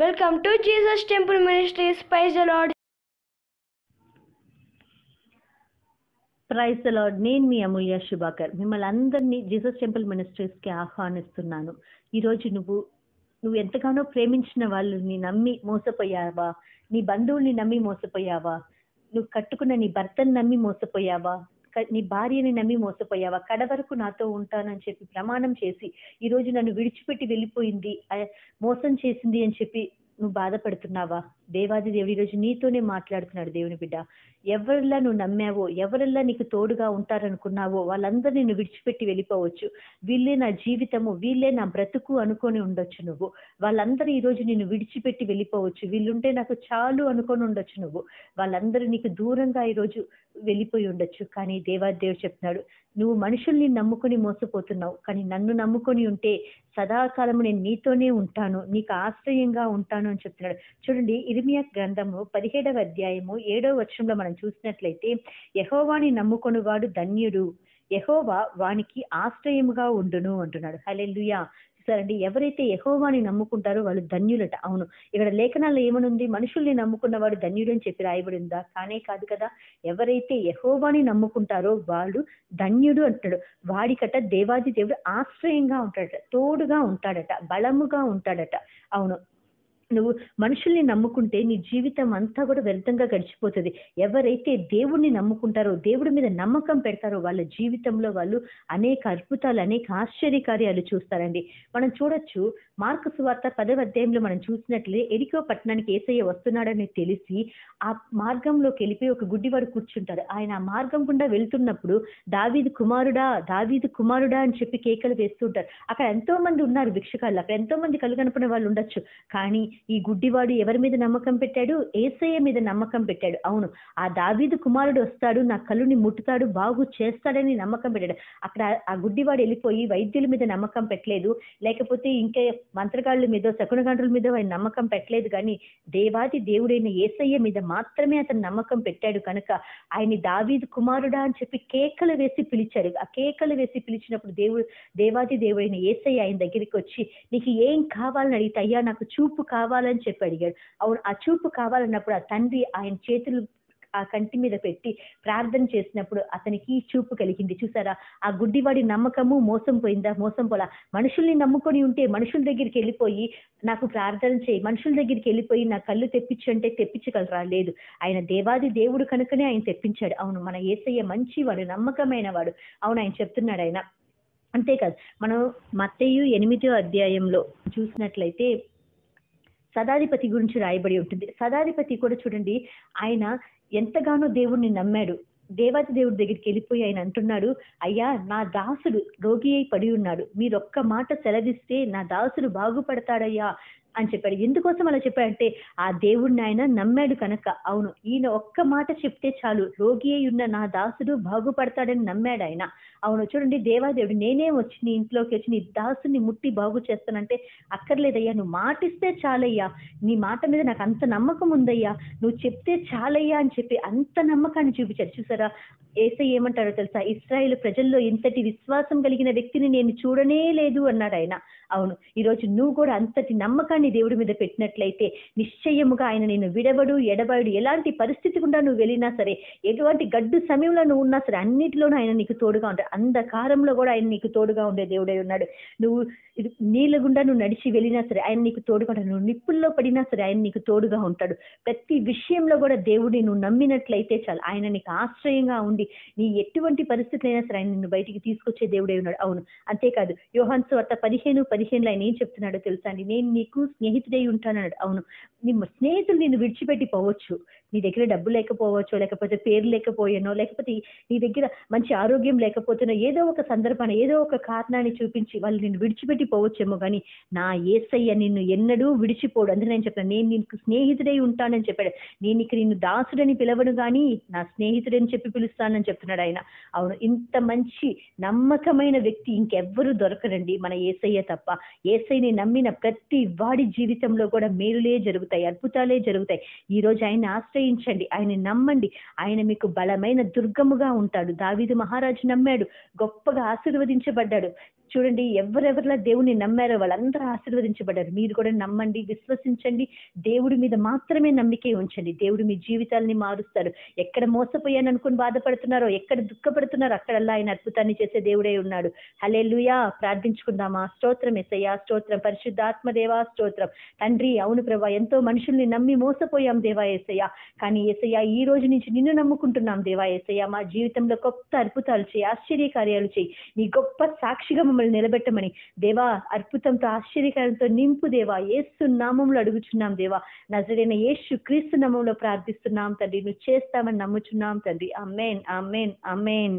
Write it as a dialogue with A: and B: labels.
A: welcome to Jesus temple ministries స్పైస్ Lord praise Lord నేను మీ అమూల్య శుభాకర్ మిమ్మల్ని అందరినీ జీసస్ టెంపుల్ మినిస్ట్రీస్కి ఆహ్వానిస్తున్నాను ఈరోజు నువ్వు నువ్వు ఎంతగానో ప్రేమించిన వాళ్ళని నమ్మి మోసపోయావా నీ బంధువుల్ని నమ్మి మోసపోయావా నువ్వు కట్టుకున్న నీ భర్తను నమ్మి మోసపోయావా నీ భార్యని నమ్మి మోసపోయావా కడ వరకు నాతో ఉంటానని చెప్పి ప్రమాణం చేసి ఈరోజు నన్ను విడిచిపెట్టి వెళ్ళిపోయింది మోసం చేసింది అని చెప్పి నువ్వు బాధపడుతున్నావా దేవాది దేవుడు ఈరోజు నీతోనే మాట్లాడుతున్నాడు దేవుని బిడ్డ ఎవరిలా నువ్వు నమ్మావో ఎవరిలా నీకు తోడుగా ఉంటారనుకున్నావో వాళ్ళందరూ నువ్వు విడిచిపెట్టి వెళ్ళిపోవచ్చు వీళ్ళే నా జీవితము వీళ్ళే నా బ్రతుకు అనుకొని ఉండొచ్చు నువ్వు వాళ్ళందరూ ఈరోజు నిన్ను విడిచిపెట్టి వెళ్ళిపోవచ్చు వీళ్ళుంటే నాకు చాలు అనుకొని ఉండొచ్చు నువ్వు వాళ్ళందరూ నీకు దూరంగా ఈరోజు వెళ్ళిపోయి ఉండొచ్చు కానీ దేవాదేవుడు చెప్తున్నాడు నువ్వు మనుషుల్ని నమ్ముకొని మోసపోతున్నావు కానీ నన్ను నమ్ముకొని ఉంటే సదాకాలము నేను నీతోనే ఉంటాను నీకు ఆశ్రయంగా ఉంటాను అని చెప్తున్నాడు చూడండి ఇరిమియా గ్రంథము పదిహేడవ అధ్యాయము ఏడవ వర్షంలో మనం చూసినట్లయితే యహోవాని నమ్ముకొనువాడు ధన్యుడు యహోవా వానికి ఆశ్రయముగా ఉండును అంటున్నాడు హలెల్లుయా చూపిస్తారండి ఎవరైతే యహోవాని నమ్ముకుంటారో వాళ్ళు ధన్యులట అవును ఇక్కడ లేఖనాల్లో ఏమనుంది మనుషుల్ని నమ్ముకున్న వాడు ధన్యుడు అని చెప్పి రాయబడిందా కానే కాదు కదా ఎవరైతే యహోవాని నమ్ముకుంటారో వాళ్ళు ధన్యుడు అంటాడు వాడికట దేవాది దేవుడు ఆశ్రయంగా ఉంటాడట తోడుగా ఉంటాడట బలముగా ఉంటాడట అవును నువ్వు మనుషుల్ని నమ్ముకుంటే నీ జీవితం అంతా కూడా వ్యర్థంగా గడిచిపోతుంది ఎవరైతే దేవుడిని నమ్ముకుంటారో దేవుడి మీద నమ్మకం పెడతారో వాళ్ళ జీవితంలో వాళ్ళు అనేక అద్భుతాలు అనేక ఆశ్చర్యకార్యాలు చూస్తారండి మనం చూడొచ్చు మార్కు సువార్త పదవ అధ్యాయంలో మనం చూసినట్లే ఎరికో పట్టణానికి ఏసయ్య వస్తున్నాడని తెలిసి ఆ మార్గంలోకి వెళ్ళిపోయి ఒక గుడ్డివాడు కూర్చుంటారు ఆయన ఆ మార్గం గుండా వెళ్తున్నప్పుడు దావీదు కుమారుడా దావీదు కుమారుడా అని చెప్పి కేకలు వేస్తుంటారు అక్కడ ఎంతో మంది ఉన్నారు భిక్షకాళ్ళు అక్కడ ఎంతో మంది కలుగనుకునే వాళ్ళు ఉండొచ్చు కానీ ఈ గుడ్డివాడు ఎవరి మీద నమ్మకం పెట్టాడు ఏసయ్య మీద నమ్మకం పెట్టాడు అవును ఆ దావీదు కుమారుడు వస్తాడు నా కళ్ళుని ముట్టుతాడు బాగు చేస్తాడని నమ్మకం పెట్టాడు అక్కడ ఆ గుడ్డివాడు వెళ్ళిపోయి వైద్యుల మీద నమ్మకం పెట్టలేదు లేకపోతే ఇంకా మంత్రగాళ్ళ మీద గండ్రుల మీద ఆయన నమ్మకం పెట్టలేదు కానీ దేవాది దేవుడైన ఏసయ్య మీద మాత్రమే అతను నమ్మకం పెట్టాడు కనుక ఆయన దావీదు కుమారుడా అని చెప్పి కేకలు వేసి పిలిచాడు ఆ కేకలు వేసి పిలిచినప్పుడు దేవుడు దేవాది దేవుడైన ఏసయ్య ఆయన దగ్గరికి వచ్చి నీకు ఏం కావాలని అడిగితే అయ్యా నాకు చూపు కావాలి కావాలని చెప్పి అడిగాడు అవును ఆ చూపు కావాలన్నప్పుడు ఆ తండ్రి ఆయన చేతులు ఆ కంటి మీద పెట్టి ప్రార్థన చేసినప్పుడు అతనికి చూపు కలిగింది చూసారా ఆ గుడ్డివాడి నమ్మకము మోసం పోయిందా మోసం పోలా మనుషుల్ని నమ్ముకొని ఉంటే మనుషుల దగ్గరికి వెళ్ళిపోయి నాకు ప్రార్థన చేయి మనుషుల దగ్గరికి వెళ్ళిపోయి నా కళ్ళు అంటే తెప్పించగలరా లేదు ఆయన దేవాది దేవుడు కనుకనే ఆయన తెప్పించాడు అవును మన ఏసయ్య మంచివాడు నమ్మకమైన వాడు అవును ఆయన చెప్తున్నాడు ఆయన అంతేకాదు మనం మత్తయ్యు ఎనిమిదో అధ్యాయంలో చూసినట్లయితే సదాధిపతి గురించి రాయబడి ఉంటుంది సదాధిపతి కూడా చూడండి ఆయన ఎంతగానో దేవుణ్ణి నమ్మాడు దేవాది దేవుడి దగ్గరికి వెళ్ళిపోయి ఆయన అంటున్నాడు అయ్యా నా దాసుడు రోగి అయి పడి ఉన్నాడు మీరొక్క మాట సెలవిస్తే నా దాసుడు బాగుపడతాడయ్యా అని చెప్పాడు ఎందుకోసం అలా చెప్పాడంటే ఆ దేవుడిని ఆయన నమ్మాడు కనుక అవును ఈయన ఒక్క మాట చెప్తే చాలు రోగి ఉన్న నా దాసుడు బాగుపడతాడని నమ్మాడు ఆయన అవును చూడండి దేవాదేవుడు నేనే వచ్చి నీ ఇంట్లోకి వచ్చి నీ దాసుని ముట్టి బాగు చేస్తానంటే అక్కర్లేదయ్యా నువ్వు మాటిస్తే చాలయ్యా నీ మాట మీద నాకు అంత నమ్మకం ఉందయ్యా నువ్వు చెప్తే చాలయ్యా అని చెప్పి అంత నమ్మకాన్ని చూపించారు చూసారా ఏసై ఏమంటారో తెలుసా ఇస్రాయేల్ ప్రజల్లో ఇంతటి విశ్వాసం కలిగిన వ్యక్తిని నేను చూడనే లేదు అన్నాడు ఆయన అవును ఈరోజు నువ్వు కూడా అంతటి నమ్మకాన్ని నీ దేవుడి మీద పెట్టినట్లయితే నిశ్చయముగా ఆయన నేను విడవడు ఎడబడు ఎలాంటి పరిస్థితి గుండా నువ్వు వెళ్ళినా సరే ఎటువంటి గడ్డు సమయంలో నువ్వు ఉన్నా సరే అన్నిటిలోనూ ఆయన నీకు తోడుగా ఉంటాడు అంధకారంలో కూడా ఆయన నీకు తోడుగా ఉండే దేవుడై ఉన్నాడు నువ్వు నీళ్ళ గుండా నువ్వు నడిచి వెళ్ళినా సరే ఆయన నీకు తోడుగా ఉంటాడు నువ్వు నిప్పుల్లో పడినా సరే ఆయన నీకు తోడుగా ఉంటాడు ప్రతి విషయంలో కూడా దేవుడిని నువ్వు నమ్మినట్లయితే చాలు ఆయన నీకు ఆశ్రయంగా ఉండి నీ ఎటువంటి అయినా సరే ఆయన నిన్ను బయటికి తీసుకొచ్చే దేవుడై ఉన్నాడు అవును అంతేకాదు యోహన్స్ స్వార్త పదిహేను పదిహేనులో ఆయన ఏం చెప్తున్నాడో తెలుసా అండి నేను నీకు స్నేహితుడై ఉంటానన్నాడు అవును నీ స్నేహితులు నిన్ను విడిచిపెట్టి పోవచ్చు నీ దగ్గర డబ్బు లేకపోవచ్చు లేకపోతే పేరు లేకపోయానో లేకపోతే నీ దగ్గర మంచి ఆరోగ్యం లేకపోతేనో ఏదో ఒక సందర్భాన్ని ఏదో ఒక కారణాన్ని చూపించి వాళ్ళు నిన్ను విడిచిపెట్టి పోవచ్చేమో కానీ నా ఏసయ్య నిన్ను ఎన్నడూ విడిచిపోడు అందుకని నేను చెప్పాను నేను నీకు స్నేహితుడై ఉంటానని చెప్పాడు నేను ఇక్కడ నిన్ను దాసుడని పిలవను కానీ నా స్నేహితుడని చెప్పి పిలుస్తానని చెప్తున్నాడు ఆయన అవును ఇంత మంచి నమ్మకమైన వ్యక్తి ఇంకెవ్వరూ దొరకరండి మన ఏసయ్య తప్ప ఏసైని నమ్మిన ప్రతి వాడి జీవితంలో కూడా మేలులే జరుగుతాయి అద్భుతాలే జరుగుతాయి ఈ రోజు ఆయన ఆశ్ర ఆశ్రయించండి ఆయన నమ్మండి ఆయన మీకు బలమైన దుర్గముగా ఉంటాడు దావిది మహారాజు నమ్మాడు గొప్పగా ఆశీర్వదించబడ్డాడు చూడండి ఎవరెవరిలా దేవుని నమ్మారో వాళ్ళందరూ ఆశీర్వదించబడ్డారు మీరు కూడా నమ్మండి విశ్వసించండి దేవుడి మీద మాత్రమే నమ్మికే ఉంచండి దేవుడు మీ జీవితాలని మారుస్తారు ఎక్కడ మోసపోయాను అనుకుని బాధపడుతున్నారో ఎక్కడ దుఃఖపడుతున్నారో అక్కడల్లా ఆయన అద్భుతాన్ని చేసే దేవుడే ఉన్నాడు హలే లుయా ప్రార్థించుకుందామా స్తోత్రం ఎసయ్యా స్తోత్రం పరిశుద్ధాత్మదేవా స్తోత్రం తండ్రి అవును ప్రభా ఎంతో మనుషుల్ని నమ్మి మోసపోయాం దేవా ఏసయ్య కానీ ఏసయ్య ఈ రోజు నుంచి నిన్ను నమ్ముకుంటున్నాం దేవా ఏసయ్య మా జీవితంలో గొప్ప అద్భుతాలు చేయి ఆశ్చర్య కార్యాలు చేయి నీ గొప్ప సాక్షిగా మమ్మల్ని నిలబెట్టమని దేవా అద్భుతంతో ఆశ్చర్యకరంతో నింపు దేవా ఏసు నామంలో అడుగుచున్నాం దేవా నజరైన ఏసు క్రీస్తు నామంలో ప్రార్థిస్తున్నాం తండ్రి నువ్వు చేస్తామని నమ్ముచున్నాం తండ్రి అమ్మేన్ అమ్మేన్ అమ్మేన్